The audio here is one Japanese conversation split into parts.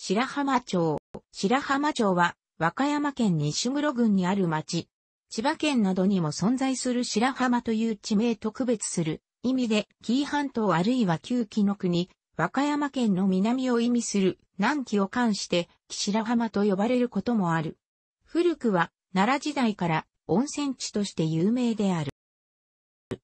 白浜町。白浜町は、和歌山県西室郡にある町。千葉県などにも存在する白浜という地名特別する意味で、紀伊半島あるいは旧紀の国、和歌山県の南を意味する南紀を冠して、白浜と呼ばれることもある。古くは、奈良時代から温泉地として有名である。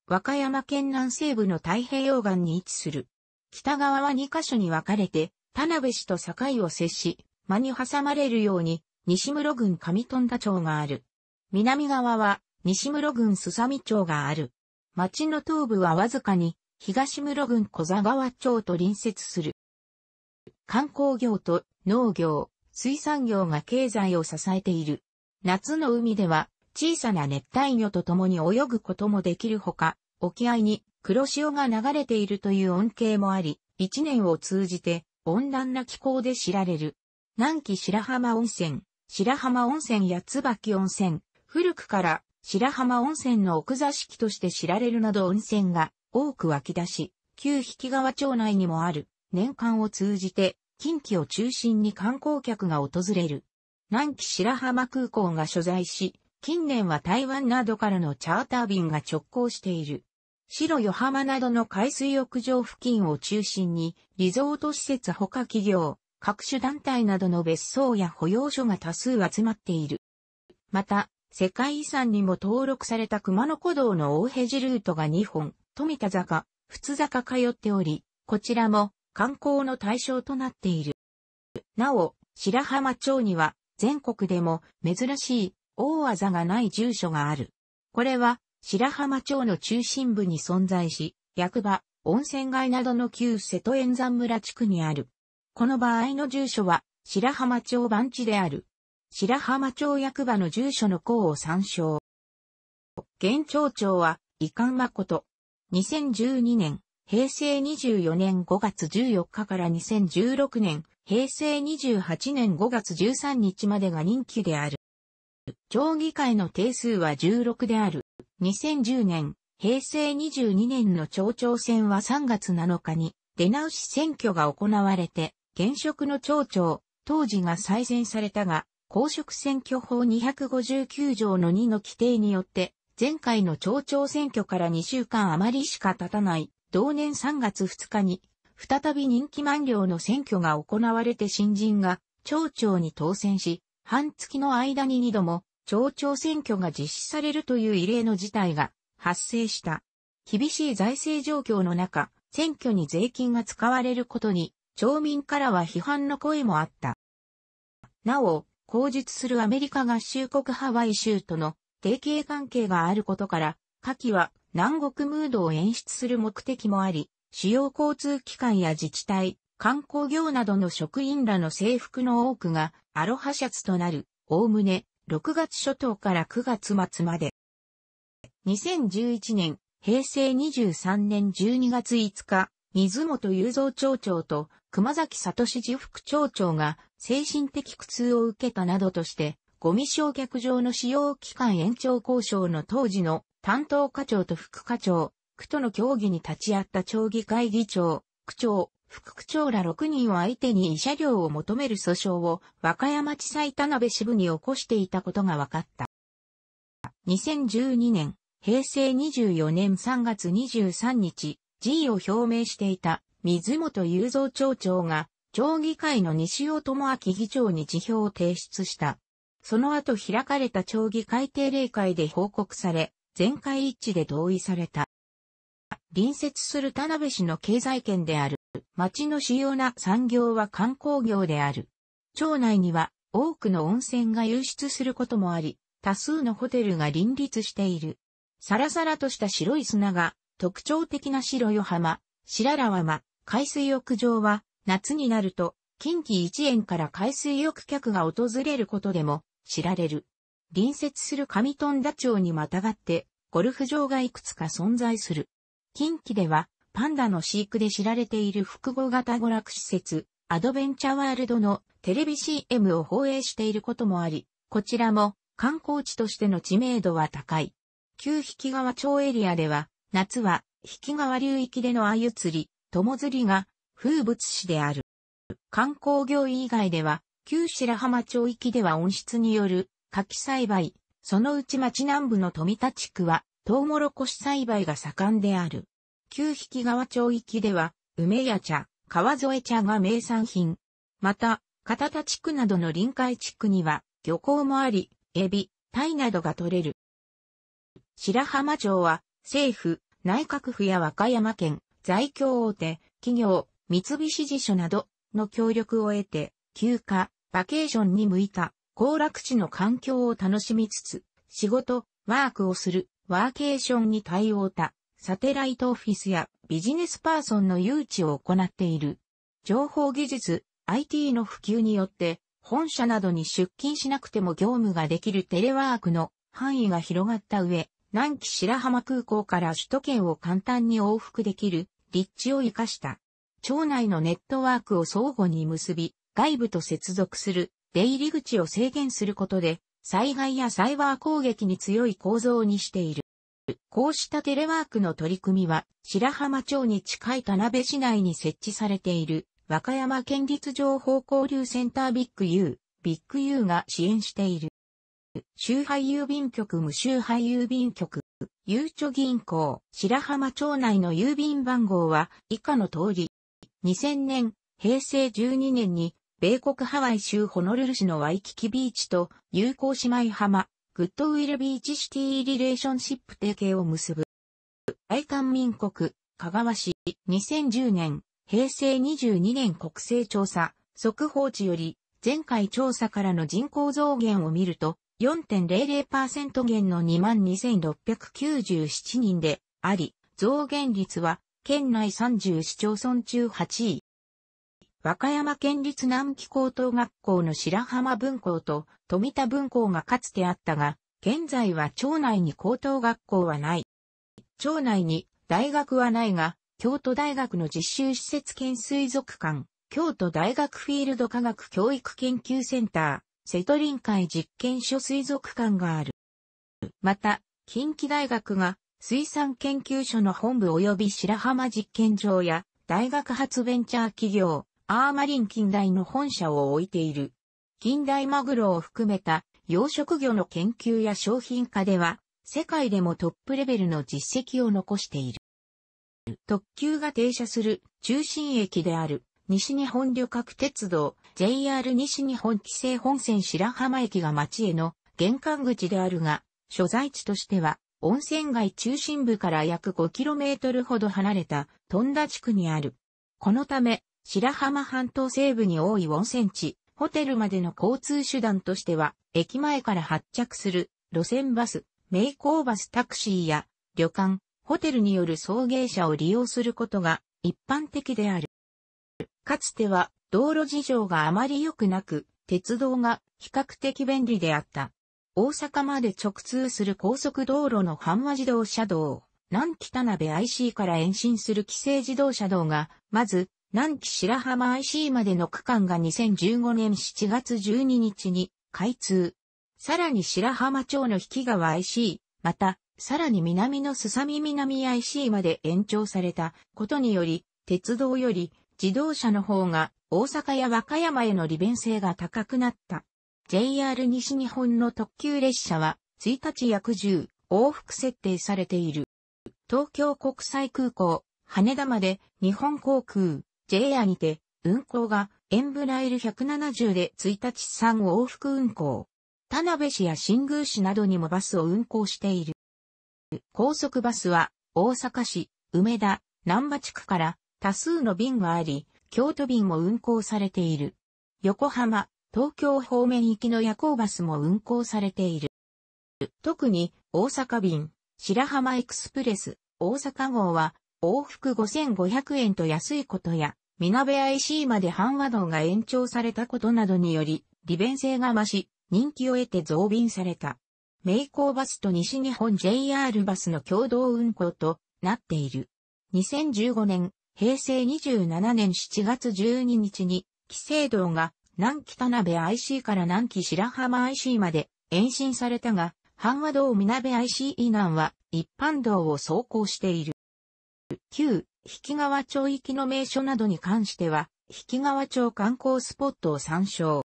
和歌山県南西部の太平洋岸に位置する。北側は2カ所に分かれて、田辺市と境を接し、間に挟まれるように、西室郡上富田町がある。南側は、西室郡すさみ町がある。町の東部はわずかに、東室郡小座川町と隣接する。観光業と農業、水産業が経済を支えている。夏の海では、小さな熱帯魚と共に泳ぐこともできるほか、沖合に黒潮が流れているという恩恵もあり、一年を通じて温暖な気候で知られる。南紀白浜温泉、白浜温泉や椿温泉、古くから白浜温泉の奥座敷として知られるなど温泉が多く湧き出し、旧引川町内にもある年間を通じて近畿を中心に観光客が訪れる。南紀白浜空港が所在し、近年は台湾などからのチャーター便が直行している。白与浜などの海水浴場付近を中心に、リゾート施設ほか企業、各種団体などの別荘や保養所が多数集まっている。また、世界遺産にも登録された熊野古道の大辺ジルートが2本、富田坂、仏坂通っており、こちらも観光の対象となっている。なお、白浜町には全国でも珍しい大技がない住所がある。これは白浜町の中心部に存在し、役場、温泉街などの旧瀬戸沿山村地区にある。この場合の住所は、白浜町番地である。白浜町役場の住所の項を参照。現町長は、伊憾誠。2012年、平成24年5月14日から2016年、平成28年5月13日までが任期である。町議会の定数は16である。2010年、平成22年の町長選は3月7日に出直し選挙が行われて、現職の町長、当時が再選されたが、公職選挙法259条の2の規定によって、前回の町長選挙から2週間余りしか経たない同年3月2日に、再び任期満了の選挙が行われて新人が町長に当選し、半月の間に2度も町長選挙が実施されるという異例の事態が発生した。厳しい財政状況の中、選挙に税金が使われることに、町民からは批判の声もあった。なお、口述するアメリカ合衆国ハワイ州との提携関係があることから、下記は南国ムードを演出する目的もあり、主要交通機関や自治体、観光業などの職員らの制服の多くがアロハシャツとなる、おおむね6月初頭から9月末まで。2011年、平成23年12月5日、水本雄三町長と熊崎里志寺副町長が精神的苦痛を受けたなどとして、ゴミ焼却場の使用期間延長交渉の当時の担当課長と副課長、区との協議に立ち会った町議会議長、区長、副区長ら6人を相手に慰謝料を求める訴訟を和歌山地裁田辺支部に起こしていたことが分かった。2012年、平成24年3月23日、辞意を表明していた水本雄三町長が、町議会の西尾智明議長に辞表を提出した。その後開かれた町議会定例会で報告され、全会一致で同意された。隣接する田辺市の経済圏である町の主要な産業は観光業である。町内には多くの温泉が流出することもあり、多数のホテルが林立している。サラサラとした白い砂が特徴的な白与浜、白良浜、海水浴場は夏になると近畿一円から海水浴客が訪れることでも知られる。隣接する上富田町にまたがってゴルフ場がいくつか存在する。近畿ではパンダの飼育で知られている複合型娯楽施設、アドベンチャーワールドのテレビ CM を放映していることもあり、こちらも観光地としての知名度は高い。旧引川町エリアでは、夏は引川流域での鮎釣り、友釣りが風物詩である。観光業以外では、旧白浜町域では温室による柿栽培、そのうち町南部の富田地区はトウモロコシ栽培が盛んである。旧引川町域では、梅や茶、川添茶が名産品。また、片田地区などの臨海地区には、漁港もあり、エビ、タイなどが取れる。白浜町は、政府、内閣府や和歌山県、在京大手、企業、三菱地所などの協力を得て、休暇、バケーションに向いた、行楽地の環境を楽しみつつ、仕事、ワークをする、ワーケーションに対応た、サテライトオフィスやビジネスパーソンの誘致を行っている。情報技術、IT の普及によって、本社などに出勤しなくても業務ができるテレワークの範囲が広がった上、南紀白浜空港から首都圏を簡単に往復できる立地を活かした。町内のネットワークを相互に結び、外部と接続する出入り口を制限することで、災害やサイバー攻撃に強い構造にしている。こうしたテレワークの取り組みは、白浜町に近い田辺市内に設置されている、和歌山県立情報交流センタービッグ U、ビッグ U が支援している。州配郵便局無州配郵便局、ゆうちょ銀行、白浜町内の郵便番号は以下の通り、2000年、平成12年に、米国ハワイ州ホノルル市のワイキキビーチと友好姉妹浜、グッドウィルビーチシティリレーションシップ提携を結ぶ。愛官民国、香川市、2010年、平成22年国勢調査、速報値より、前回調査からの人口増減を見ると、4.00%減の22,697人であり、増減率は、県内30市町村中8位、和歌山県立南紀高等学校の白浜分校と富田分校がかつてあったが、現在は町内に高等学校はない。町内に大学はないが、京都大学の実習施設兼水族館、京都大学フィールド科学教育研究センター、瀬戸臨海実験所水族館がある。また、近畿大学が水産研究所の本部及び白浜実験場や大学発ベンチャー企業、アーマリン近代の本社を置いている。近代マグロを含めた養殖魚の研究や商品化では、世界でもトップレベルの実績を残している。特急が停車する中心駅である西日本旅客鉄道 JR 西日本規制本線白浜駅が町への玄関口であるが、所在地としては温泉街中心部から約 5km ほど離れた富田地区にある。このため白浜半島西部に多い温泉地、ホテルまでの交通手段としては、駅前から発着する路線バス、名工バスタクシーや旅館、ホテルによる送迎車を利用することが一般的である。かつては道路事情があまり良くなく、鉄道が比較的便利であった。大阪まで直通する高速道路の阪和自動車道、南北田辺 IC から延伸する規制自動車道が、まず南紀白浜 IC までの区間が2015年7月12日に開通。さらに白浜町の引川 IC、また、さらに南のすさみ南 IC まで延長されたことにより、鉄道より自動車の方が大阪や和歌山への利便性が高くなった。JR 西日本の特急列車は1日約10往復設定されている。東京国際空港、羽田まで日本航空、JR にて、運行が、エンブライル170で1日3往復運行。田辺市や新宮市などにもバスを運行している。高速バスは、大阪市、梅田、南波地区から多数の便があり、京都便も運行されている。横浜、東京方面行きの夜行バスも運行されている。特に、大阪便、白浜エクスプレス、大阪号は、往復5500円と安いことや、みなべ IC まで半和道が延長されたことなどにより、利便性が増し、人気を得て増便された。名工バスと西日本 JR バスの共同運行となっている。2015年、平成27年7月12日に、規制道が南紀田辺 IC から南紀白浜 IC まで延伸されたが、半和道みなべ IC 以南は一般道を走行している。旧、引川町行きの名所などに関しては、引川町観光スポットを参照。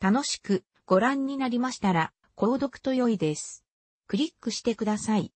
楽しくご覧になりましたら、購読と良いです。クリックしてください。